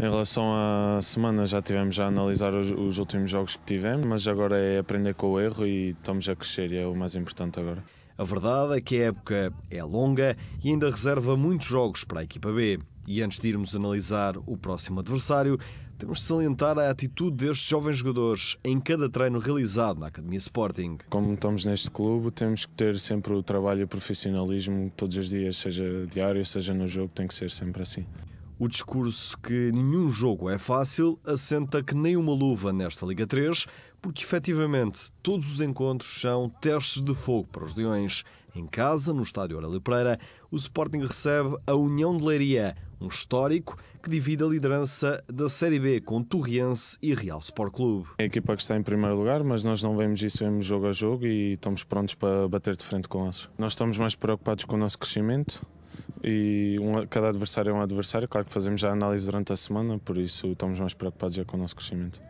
Em relação à semana, já tivemos a analisar os, os, últimos jogos que tivemos, mas agora é aprender com o erro e estamos a crescer e é o mais importante agora. A verdade é que a época é longa e ainda reserva muitos jogos para a equipa B. E antes de irmos analisar o próximo adversário, temos de salientar a atitude destes jovens jogadores em cada treino realizado na Academia Sporting. Como estamos neste clube, temos que ter sempre o trabalho e o profissionalismo todos os dias, seja diário, seja no jogo, tem que ser sempre assim. O discurso que nenhum jogo é fácil assenta que nem uma luva nesta Liga 3, porque efetivamente todos os encontros são testes de fogo para os Leões. Em casa, no estádio Aurélio Pereira, o Sporting recebe a União de Leiria, um histórico que divide a liderança da Série B com Torriense e Real Sport Clube. É a equipa que está em primeiro lugar, mas nós não vemos isso, vemos jogo a jogo e estamos prontos para bater de frente com eles. Nós estamos mais preocupados com o nosso crescimento, e um, cada adversário é um adversário. Claro que fazemos já análise durante a semana, por isso estamos mais preocupados já com o nosso crescimento.